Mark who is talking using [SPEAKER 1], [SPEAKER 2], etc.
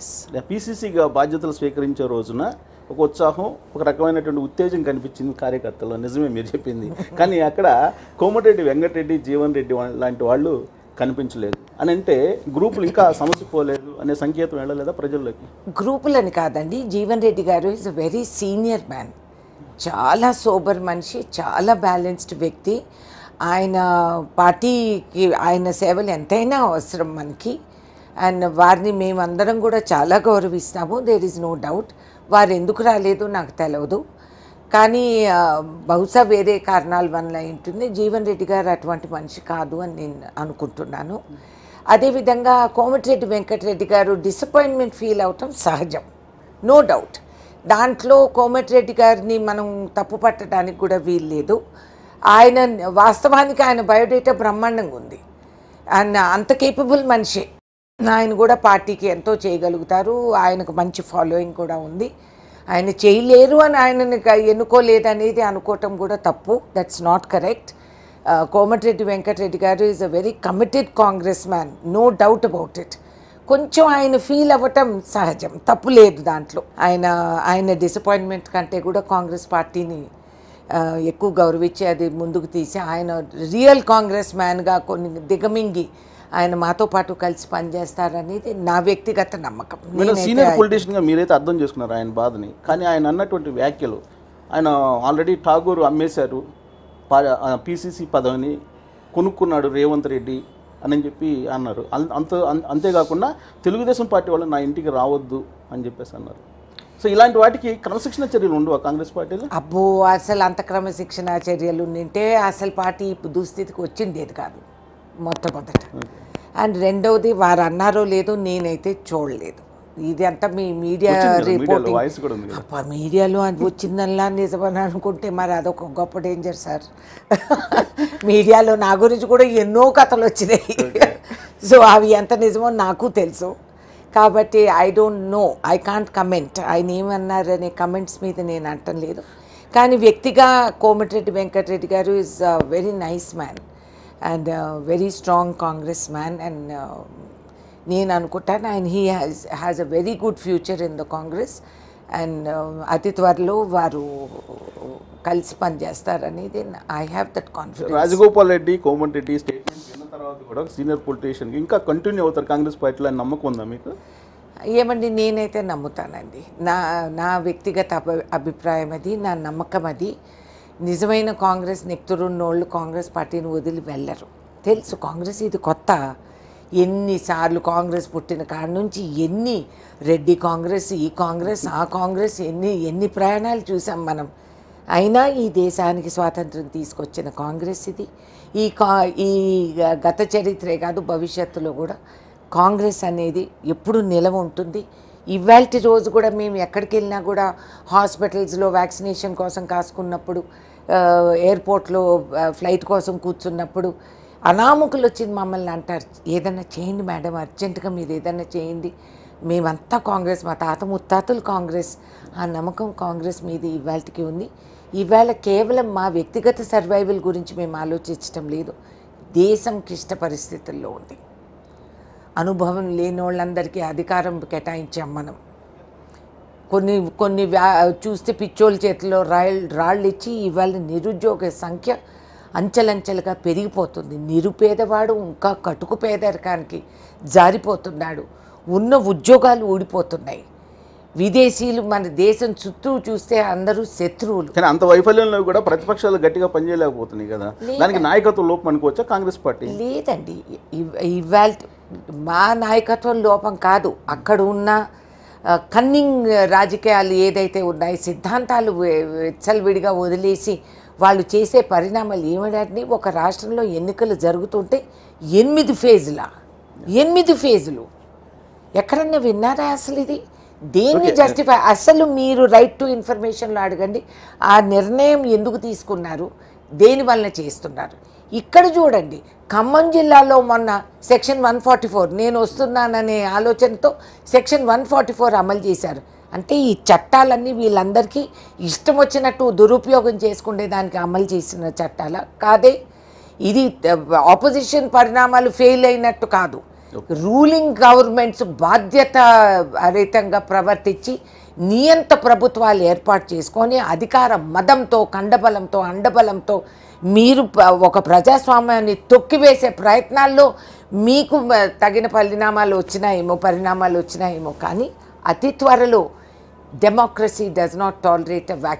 [SPEAKER 1] yes పిసిసిగా బాధ్యతలు స్వీకరించే రోజున ఒక ఉత్సాహం ఒక రకమైనటువంటి ఉత్తేజం కనిపించింది కార్యకర్తల్లో నిజమే మీరు చెప్పింది కానీ అక్కడ కోమటిరెడ్డి వెంకటరెడ్డి జీవన్ రెడ్డి లాంటి వాళ్ళు కనిపించలేదు అని అంటే గ్రూపులు ఇంకా సమస్య పోలేదు అనే సంకేతం వెళ్ళలేదా ప్రజల్లోకి
[SPEAKER 2] గ్రూపులని కాదండి Jeevan Reddy garu is a very senior man చాలా సోబర్ మనిషి చాలా బ్యాలెన్స్డ్ వ్యక్తి ఆయన పార్టీకి ఆయన సేవలు ఎంతైనా అవసరం మనకి అండ్ వారిని మేమందరం కూడా చాలా గౌరవిస్తాము దేర్ ఈజ్ నో డౌట్ వారు ఎందుకు రాలేదు నాకు తెలియదు కానీ బహుశా వేరే కారణాల వల్ల ఉంటుంది జీవన్ రెడ్డి గారు అటువంటి మనిషి కాదు అని నేను అనుకుంటున్నాను అదేవిధంగా కోమటిరెడ్డి వెంకటరెడ్డి గారు డిసప్పాయింట్మెంట్ ఫీల్ అవటం సహజం నో డౌట్ దాంట్లో కోమటిరెడ్డి గారిని మనం తప్పు పట్టడానికి కూడా వీల్లేదు ఆయన వాస్తవానికి ఆయన బయోడేటా బ్రహ్మాండంగా ఉంది అండ్ అంత కేపబుల్ మనిషే ఆయన కూడా పార్టీకి ఎంతో చేయగలుగుతారు ఆయనకు మంచి ఫాలోయింగ్ కూడా ఉంది ఆయన చేయలేరు అని ఆయనని ఎన్నుకోలేదనేది అనుకోవటం కూడా తప్పు that's not correct Komatireddy Venkatreddy గారు is a very committed Congress man no doubt about it కొంచెం ఆయన ఫీల్ అవ్వటం సహజం తప్పు లేదు దాంట్లో ఆయన ఆయన డిసప్పాయింట్మెంట్ కంటే కూడా కాంగ్రెస్ పార్టీని ఎక్కువ గౌరవించి అది ముందుకు తీసి ఆయన రియల్ కాంగ్రెస్ మ్యాన్గా కొన్ని దిగమింగి ఆయన మాతో పాటు కలిసి పనిచేస్తారనేది నా వ్యక్తిగత నమ్మకం సీనియర్
[SPEAKER 1] పొలిటీషియన్గా మీరైతే అర్థం చేసుకున్నారు ఆయన బాధని కానీ ఆయన అన్నటువంటి వ్యాఖ్యలు ఆయన ఆల్రెడీ ఠాగూర్ అమ్మేశారు పిసిసి పదవిని కొనుక్కున్నాడు రేవంత్ రెడ్డి అని చెప్పి అన్నారు అంత అంతేకాకుండా తెలుగుదేశం పార్టీ వాళ్ళు నా ఇంటికి రావద్దు అని చెప్పేసి అన్నారు సో ఇలాంటి వాటికి క్రమశిక్షణ చర్యలు ఉండవు కాంగ్రెస్ పార్టీలో
[SPEAKER 2] అబ్బో అసలు అంత క్రమశిక్షణ చర్యలు ఉండింటే అసలు పార్టీ దుస్థితికి వచ్చిండేది కాదు మొట్టమొదట అండ్ రెండవది వారు అన్నారో లేదో నేనైతే చూడలేదు ఇది అంతా మీ మీడియా రిపోర్టింగ్ అప్ప మీడియాలో అని వచ్చిందల్లా నిజమని అనుకుంటే మరి అదొక గొప్ప డేంజర్ సార్ మీడియాలో నా గురించి కూడా ఎన్నో కథలు వచ్చినాయి సో అవి ఎంత నిజమో నాకు తెలుసు కాబట్టి I don't know I can't comment ఆయన ఏమన్నారనే కమెంట్స్ మీద నేను అంటం లేదు కానీ వ్యక్తిగా కోమటిరెడ్డి వెంకటరెడ్డి గారు is very nice man and very strong Congress man and నేను అనుకుంటాను and he has has a very good future in the Congress and అతి త్వరలో వారు కలిసి పనిచేస్తారనేది
[SPEAKER 1] I have that confidence Rajagopal Reddy Reddy statement విన్న తర్వాత కూడా సీనియర్ పొలిటీషియన్ ఇంకా కంటిన్యూ అవుతారు కాంగ్రెస్ పార్టీలో నమ్మకం ఉందా మీకు
[SPEAKER 2] ఏమండి నేనైతే నమ్ముతానండి నా నా వ్యక్తిగత అభిప్రాయం అది నా నమ్మకం అది నిజమైన కాంగ్రెస్ నెక్తురున్నోళ్ళు కాంగ్రెస్ పార్టీని వదిలి వెళ్ళరు తెలుసు కాంగ్రెస్ ఇది కొత్త ఎన్నిసార్లు కాంగ్రెస్ పుట్టిన కాడ నుంచి ఎన్ని రెడ్డి కాంగ్రెస్ ఈ కాంగ్రెస్ ఆ కాంగ్రెస్ ఎన్ని ఎన్ని ప్రయాణాలు చూసాం మనం అయినా ఈ దేశానికి స్వాతంత్రం తీసుకొచ్చిన కాంగ్రెస్ ఇది ఈ కా ఈ గత చరిత్రే కాదు భవిష్యత్తులో కూడా కాంగ్రెస్ అనేది ఎప్పుడు నిలవ ఉంటుంది ఇవాళ రోజు కూడా మేము ఎక్కడికి వెళ్ళినా కూడా హాస్పిటల్స్లో వ్యాక్సినేషన్ కోసం కాసుకున్నప్పుడు ఎయిర్పోర్ట్లో ఫ్లైట్ కోసం కూర్చున్నప్పుడు అనామకులు వచ్చింది మమ్మల్ని అంటారు ఏదైనా చేయండి మేడం అర్జెంటుగా మీరు ఏదైనా చేయండి మేమంతా కాంగ్రెస్ మా తాత ముత్తాతలు కాంగ్రెస్ ఆ నమ్మకం కాంగ్రెస్ మీద ఇవాళకి ఉంది ఇవాళ కేవలం మా వ్యక్తిగత సర్వైవల్ గురించి మేము ఆలోచించటం లేదు దేశం క్లిష్ట పరిస్థితుల్లో ఉంది అనుభవం లేని వాళ్ళందరికీ అధికారం కేటాయించాం మనం కొన్ని కొన్ని వ్యా చూస్తే పిచ్చోళ్ళ చేతిలో రాయలు రాళ్ళు ఇచ్చి ఇవాళ నిరుద్యోగ సంఖ్య అంచెలంచెలుగా పెరిగిపోతుంది నిరుపేదవాడు ఇంకా కటుకు పేదరికానికి జారిపోతున్నాడు ఉన్న ఉద్యోగాలు ఊడిపోతున్నాయి విదేశీయులు మన దేశం చుట్టూ చూస్తే అందరూ శత్రువులు
[SPEAKER 1] కానీ అంత వైఫల్యంలో కూడా ప్రతిపక్షాలు గట్టిగా పనిచేయలేకపోతున్నాయి కదా దానికి నాయకత్వ లోపం అనుకోవచ్చా కాంగ్రెస్ పార్టీ
[SPEAKER 2] లేదండి ఇవాళ మా నాయకత్వం లోపం కాదు అక్కడ ఉన్న కన్నింగ్ రాజకీయాలు ఏదైతే ఉన్నాయి సిద్ధాంతాలు వెచ్చలవిడిగా వదిలేసి వాళ్ళు చేసే పరిణామాలు ఏమిటంటే ఒక రాష్ట్రంలో ఎన్నికలు జరుగుతుంటే ఎనిమిది ఫేజుల ఎనిమిది ఫేజులు ఎక్కడన్నా విన్నారా అసలు ఇది దేన్ని జస్టిఫై అసలు మీరు రైట్ టు ఇన్ఫర్మేషన్లో అడగండి ఆ నిర్ణయం ఎందుకు తీసుకున్నారు దేని వలన చేస్తున్నారు ఇక్కడ చూడండి ఖమ్మం జిల్లాలో మొన్న సెక్షన్ వన్ ఫార్టీ ఫోర్ నేను వస్తున్నాననే ఆలోచనతో సెక్షన్ వన్ ఫార్టీ ఫోర్ అమలు చేశారు అంటే ఈ చట్టాలన్నీ వీళ్ళందరికీ ఇష్టం వచ్చినట్టు దురుపయోగం చేసుకునేదానికి అమలు చేసిన చట్టాల కాదే ఇది ఆపోజిషన్ పరిణామాలు ఫెయిల్ అయినట్టు కాదు రూలింగ్ గవర్నమెంట్స్ బాధ్యత రహితంగా ప్రవర్తించి నియంత ప్రభుత్వాలు ఏర్పాటు చేసుకొని అధికార మదంతో కండబలంతో అండబలంతో మీరు ఒక ప్రజాస్వామ్యాన్ని తొక్కివేసే ప్రయత్నాల్లో మీకు తగిన పరిణామాలు వచ్చినాయేమో పరిణామాలు వచ్చినాయేమో కానీ అతి త్వరలో democracy does not tolerate a